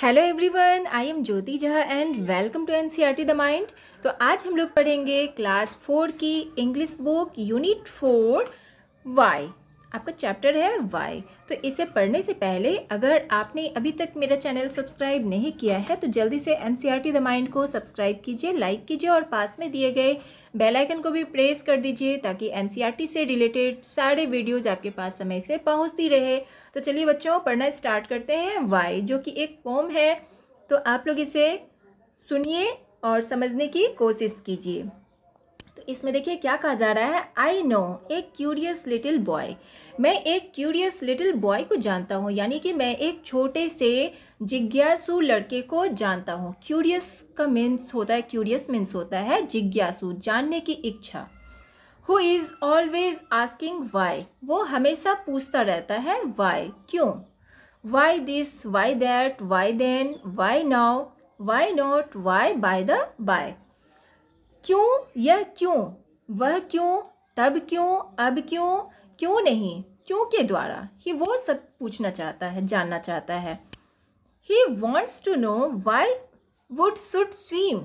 hello everyone I am Jyoti Jha and welcome to N C R T the mind तो आज हम लोग पढ़ेंगे क्लास फोर की English book unit four why आपका चैप्टर है वाई तो इसे पढ़ने से पहले अगर आपने अभी तक मेरा चैनल सब्सक्राइब नहीं किया है तो जल्दी से N C R T the mind को सब्सक्राइब कीजिए लाइक कीजिए और पास में दिए गए बेल आइकन को भी प्रेस कर दीजिए ताकि एन सी आर टी से रिलेटेड सारे वीडियोज़ आपके पास समय से पहुँचती रहे तो चलिए बच्चों पढ़ना स्टार्ट करते हैं वाई जो कि एक पोम है तो आप लोग इसे सुनिए और समझने की कोशिश कीजिए इसमें देखिए क्या कहा जा रहा है I know a curious little boy मैं एक क्यूरियस लिटिल बॉय को जानता हूँ यानी कि मैं एक छोटे से जिज्ञासु लड़के को जानता हूँ क्यूरियस का मीन्स होता है क्यूरियस मीन्स होता है जिज्ञासु जानने की इच्छा who is always asking why वो हमेशा पूछता रहता है वाई क्यों why this why that why then why now why not why by the by क्यों यह क्यों वह क्यों तब क्यों अब क्यों क्यों नहीं क्यों के द्वारा ही वो सब पूछना चाहता है जानना चाहता है he wants to know why wood should swim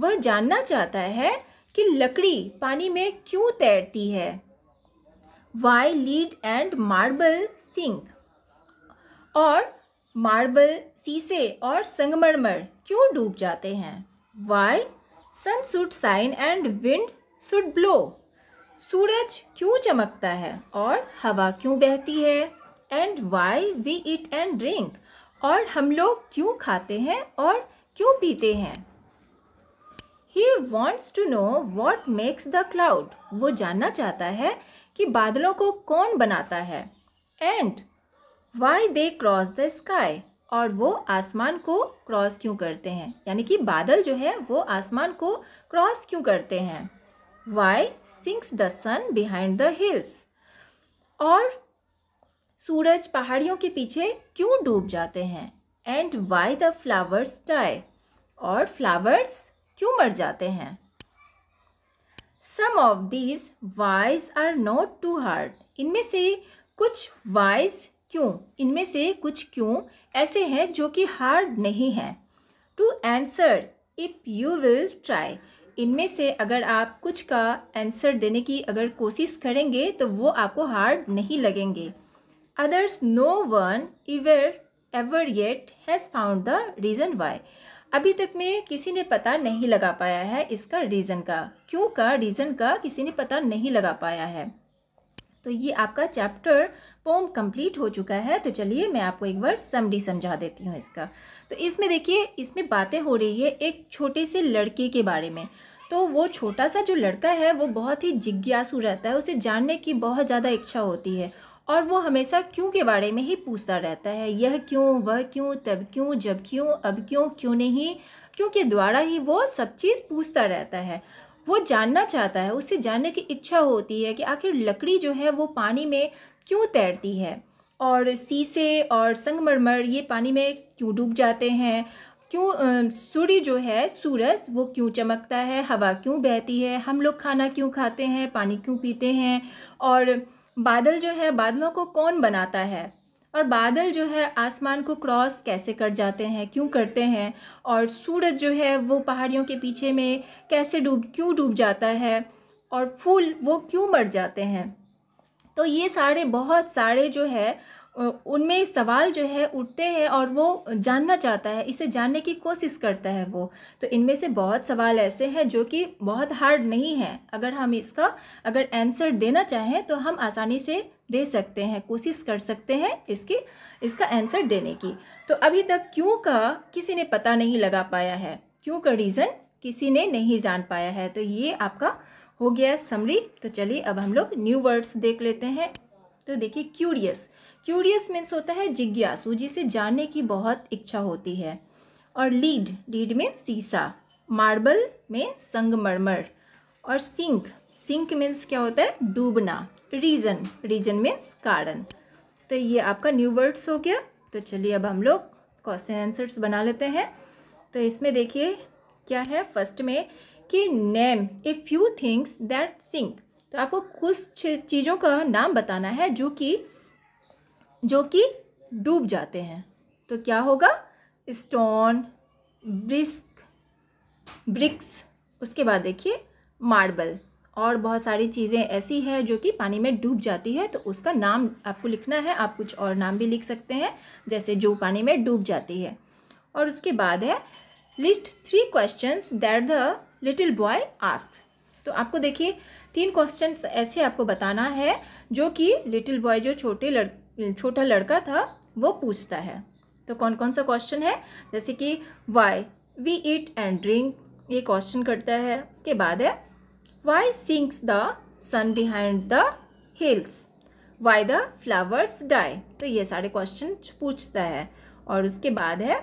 वह जानना चाहता है कि लकड़ी पानी में क्यों तैरती है why lead and marble sink और मार्बल शीशे और संगमरमर क्यों डूब जाते हैं why sun should shine and wind should blow सूरज क्यों चमकता है और हवा क्यों बहती है and why we eat and drink और हम लोग क्यों खाते हैं और क्यों पीते हैं he wants to know what makes the cloud वो जानना चाहता है कि बादलों को कौन बनाता है and why they cross the sky और वो आसमान को क्रॉस क्यों करते हैं यानी कि बादल जो है वो आसमान को क्रॉस क्यों करते हैं why sinks the sun behind the hills और सूरज पहाड़ियों के पीछे क्यों डूब जाते हैं and why the flowers die और फ्लावर्स क्यों मर जाते हैं some of these whys are not too hard इनमें से कुछ वाइज क्यों इनमें से कुछ क्यों ऐसे हैं जो कि हार्ड नहीं हैं to answer if you will try इनमें से अगर आप कुछ का आंसर देने की अगर कोशिश करेंगे तो वो आपको हार्ड नहीं लगेंगे others no one ever ever yet has found the reason why अभी तक में किसी ने पता नहीं लगा पाया है इसका रीज़न का क्यों का रीज़न का किसी ने पता नहीं लगा पाया है तो ये आपका चैप्टर पोम कंप्लीट हो चुका है तो चलिए मैं आपको एक बार समडी समझा देती हूँ इसका तो इसमें देखिए इसमें बातें हो रही है एक छोटे से लड़के के बारे में तो वो छोटा सा जो लड़का है वो बहुत ही जिज्ञासु रहता है उसे जानने की बहुत ज़्यादा इच्छा होती है और वो हमेशा क्यों के बारे में ही पूछता रहता है यह क्यों वह क्यों तब क्यों जब क्यों अब क्यों क्यों नहीं क्योंकि द्वारा ही वो सब चीज़ पूछता रहता है वो जानना चाहता है उसे जानने की इच्छा होती है कि आखिर लकड़ी जो है वो पानी में क्यों तैरती है और शीशे और संगमरमर ये पानी में क्यों डूब जाते हैं क्यों सूर्य जो है सूरज वो क्यों चमकता है हवा क्यों बहती है हम लोग खाना क्यों खाते हैं पानी क्यों पीते हैं और बादल जो है बादलों को कौन बनाता है और बादल जो है आसमान को क्रॉस कैसे कर जाते हैं क्यों करते हैं और सूरज जो है वो पहाड़ियों के पीछे में कैसे डूब क्यों डूब जाता है और फूल वो क्यों मर जाते हैं तो ये सारे बहुत सारे जो है उनमें सवाल जो है उठते हैं और वो जानना चाहता है इसे जानने की कोशिश करता है वो तो इनमें से बहुत सवाल ऐसे हैं जो कि बहुत हार्ड नहीं है अगर हम इसका अगर आंसर देना चाहें तो हम आसानी से दे सकते हैं कोशिश कर सकते हैं इसकी इसका आंसर देने की तो अभी तक क्यों का किसी ने पता नहीं लगा पाया है क्यों का रीज़न किसी ने नहीं जान पाया है तो ये आपका हो गया समरी तो चलिए अब हम लोग न्यू वर्ड्स देख लेते हैं तो देखिए क्यूरियस क्यूरियस मीन्स होता है जिज्ञासु जिसे जानने की बहुत इच्छा होती है और लीड लीड मीन्स सीसा मार्बल में संगमरमर और सिंक सिंक मीन्स क्या होता है डूबना रीजन रीजन मीन्स कारण तो ये आपका न्यू वर्ड्स हो गया तो चलिए अब हम लोग क्वेश्चन आंसर्स बना लेते हैं तो इसमें देखिए क्या है फर्स्ट में के name a few things that sink तो आपको कुछ चीज़ों का नाम बताना है जो कि जो कि डूब जाते हैं तो क्या होगा स्टोन ब्रिस्क ब्रिक्स उसके बाद देखिए मार्बल और बहुत सारी चीज़ें ऐसी हैं जो कि पानी में डूब जाती है तो उसका नाम आपको लिखना है आप कुछ और नाम भी लिख सकते हैं जैसे जो पानी में डूब जाती है और उसके बाद है list three questions that the little boy ask तो आपको देखिए तीन क्वेश्चन ऐसे आपको बताना है जो कि लिटिल बॉय जो छोटे लड़ छोटा लड़का था वो पूछता है तो कौन कौन सा क्वेश्चन है जैसे कि why we eat and drink ये क्वेश्चन करता है उसके बाद है why sinks the sun behind the hills why the flowers die तो ये सारे क्वेश्चन पूछता है और उसके बाद है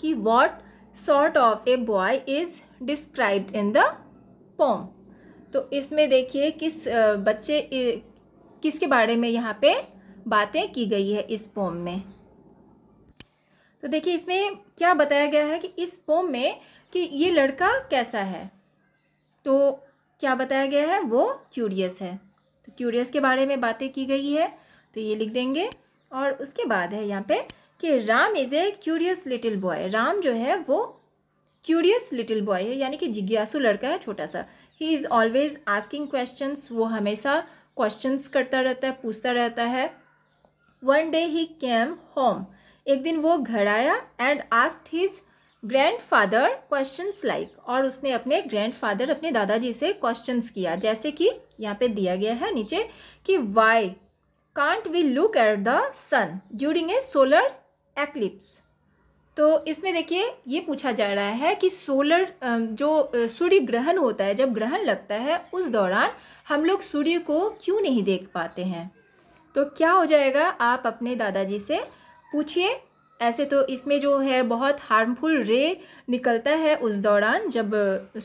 कि what sort of a boy is described in the poem तो इसमें देखिए किस बच्चे किसके बारे में यहाँ पे बातें की गई है इस पोम में तो देखिए इसमें क्या बताया गया है कि इस पोम में कि ये लड़का कैसा है तो क्या बताया गया है वो क्यूरियस है तो क्यूरियस के बारे में बातें की गई है तो ये लिख देंगे और उसके बाद है यहाँ पे कि Ram is a curious little boy Ram जो है वो क्यूरियस लिटिल बॉय है यानी कि जिज्ञासु लड़का है छोटा सा he is always asking question वो हमेशा क्वेश्चंस करता रहता है पूछता रहता है one day he came home एक दिन वो घर आया and asked his grandfather question like और उसने अपने ग्रैंड फादर अपने दादाजी से क्वेश्चन किया जैसे कि यहाँ पे दिया गया है नीचे कि why can't we look at the sun during a solar eclipse तो इसमें देखिए ये पूछा जा रहा है कि सोलर जो सूर्य ग्रहण होता है जब ग्रहण लगता है उस दौरान हम लोग सूर्य को क्यों नहीं देख पाते हैं तो क्या हो जाएगा आप अपने दादाजी से पूछिए ऐसे तो इसमें जो है बहुत हार्मफुल रे निकलता है उस दौरान जब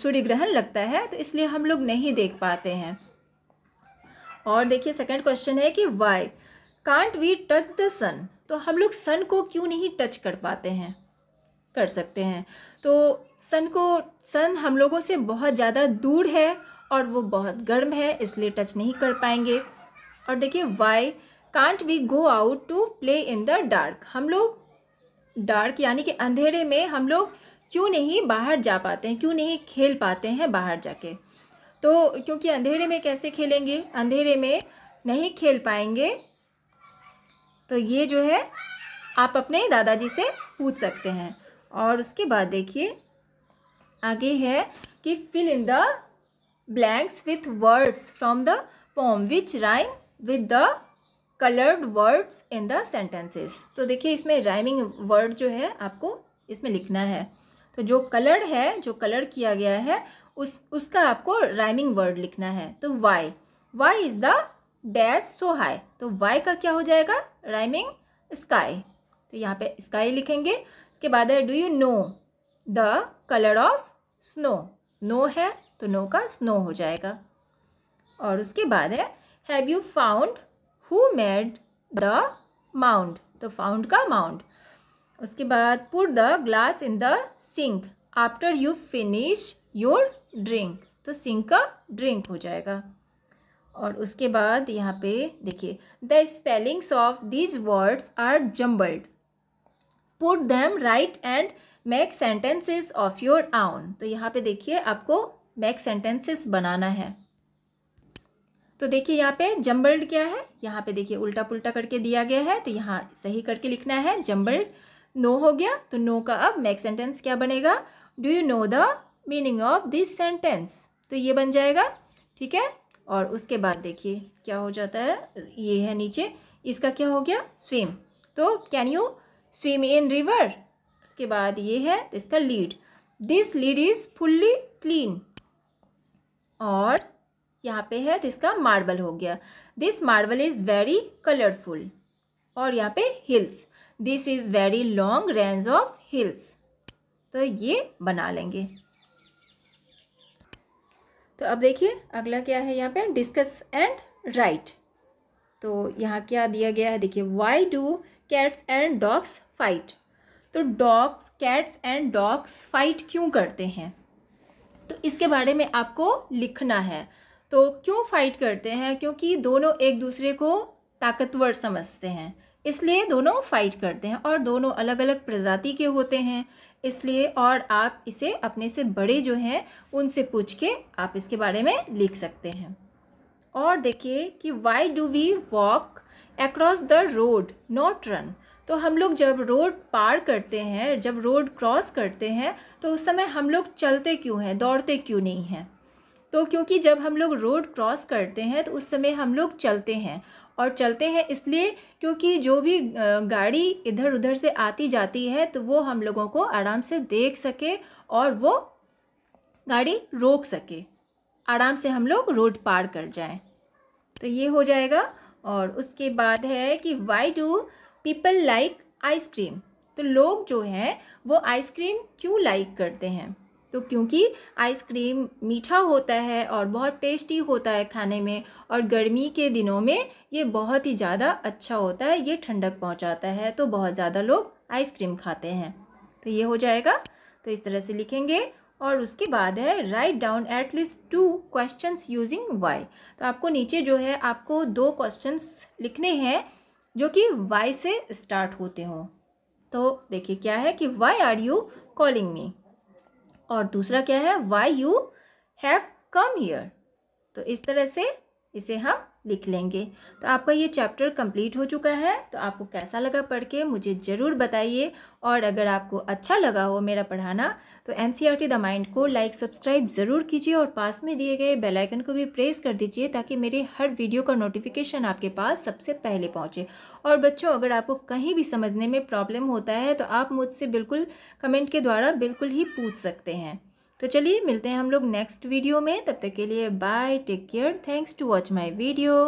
सूर्य ग्रहण लगता है तो इसलिए हम लोग नहीं देख पाते हैं और देखिए सेकंड क्वेश्चन है कि why can't we touch the sun तो हम लोग सन को क्यों नहीं टच कर पाते हैं कर सकते हैं तो सन को सन हम लोगों से बहुत ज़्यादा दूर है और वो बहुत गर्म है इसलिए टच नहीं कर पाएंगे और देखिए why can't we go out to play in the dark हम लोग डार्क यानी कि अंधेरे में हम लोग क्यों नहीं बाहर जा पाते हैं क्यों नहीं खेल पाते हैं बाहर जाके तो क्योंकि अंधेरे में कैसे खेलेंगे अंधेरे में नहीं खेल पाएंगे तो ये जो है आप अपने दादाजी से पूछ सकते हैं और उसके बाद देखिए आगे है कि fill in the blanks with words from the poem which rhyme with the coloured words in the sentences तो देखिए इसमें राइमिंग वर्ड जो है आपको इसमें लिखना है तो जो कलर्ड है जो कलर किया गया है उस उसका आपको राइमिंग वर्ड लिखना है तो why why is the dash so high तो वाई का क्या हो जाएगा राइमिंग स्काई तो यहाँ पे स्काई लिखेंगे उसके बाद है do you know the colour of snow no है तो नो का स्नो हो जाएगा और उसके बाद है have you found who made the mount तो फाउंड का माउंट उसके बाद put the glass in the sink after you finish your drink तो सिंक का ड्रिंक हो जाएगा और उसके बाद यहाँ पे देखिए the spellings of these words are jumbled put them right and make sentences of your own तो यहाँ पे देखिए आपको मेक सेंटेंसेस बनाना है तो देखिए यहाँ पे जम्बल्ड क्या है यहाँ पे देखिए उल्टा पुल्टा करके दिया गया है तो यहाँ सही करके लिखना है जम्बल्ड नो हो गया तो नो का अब मेक सेंटेंस क्या बनेगा do you know the meaning of this sentence तो ये बन जाएगा ठीक है और उसके बाद देखिए क्या हो जाता है ये है नीचे इसका क्या हो गया स्विम तो can you swim in river उसके बाद ये है तो इसका lid this lid is fully clean और यहाँ पे है तो इसका मार्बल हो गया this marble is very colourful और यहाँ पे hills this is very long range of hills तो ये बना लेंगे तो अब देखिए अगला क्या है यहाँ पे डिस्कस एंड राइट तो यहाँ क्या दिया गया है देखिए why do cats and dogs fight तो dogs cats and dogs fight क्यों करते हैं तो इसके बारे में आपको लिखना है तो क्यों फाइट करते हैं क्योंकि दोनों एक दूसरे को ताकतवर समझते हैं इसलिए दोनों फाइट करते हैं और दोनों अलग अलग प्रजाति के होते हैं इसलिए और आप इसे अपने से बड़े जो हैं उनसे पूछ के आप इसके बारे में लिख सकते हैं और देखिए कि why do we walk across the road not run तो हम लोग जब रोड पार करते हैं जब रोड क्रॉस करते हैं तो उस समय हम लोग चलते क्यों हैं दौड़ते क्यों नहीं हैं तो क्योंकि जब हम लोग रोड क्रॉस करते हैं तो उस समय हम लोग चलते हैं और चलते हैं इसलिए क्योंकि जो भी गाड़ी इधर उधर से आती जाती है तो वो हम लोगों को आराम से देख सके और वो गाड़ी रोक सके आराम से हम लोग रोड पार कर जाएं तो ये हो जाएगा और उसके बाद है कि why do people like ice cream तो लोग जो हैं वो आइसक्रीम क्यों लाइक करते हैं तो क्योंकि आइसक्रीम मीठा होता है और बहुत टेस्टी होता है खाने में और गर्मी के दिनों में ये बहुत ही ज़्यादा अच्छा होता है ये ठंडक पहुंचाता है तो बहुत ज़्यादा लोग आइसक्रीम खाते हैं तो ये हो जाएगा तो इस तरह से लिखेंगे और उसके बाद है write down at least two question using why तो आपको नीचे जो है आपको दो क्वेश्चन लिखने हैं जो कि वाई से स्टार्ट होते हों तो देखिए क्या है कि why are you calling me और दूसरा क्या है why you have come here तो इस तरह से इसे हम लिख लेंगे तो आपका ये चैप्टर कंप्लीट हो चुका है तो आपको कैसा लगा पढ़ के मुझे ज़रूर बताइए और अगर आपको अच्छा लगा हो मेरा पढ़ाना तो N C R T the mind को लाइक सब्सक्राइब ज़रूर कीजिए और पास में दिए गए बेल आइकन को भी प्रेस कर दीजिए ताकि मेरे हर वीडियो का नोटिफिकेशन आपके पास सबसे पहले पहुँचे और बच्चों अगर आपको कहीं भी समझने में प्रॉब्लम होता है तो आप मुझसे बिल्कुल कमेंट के द्वारा बिल्कुल ही पूछ सकते हैं तो चलिए मिलते हैं हम लोग नेक्स्ट वीडियो में तब तक के लिए bye take care thanks to watch my video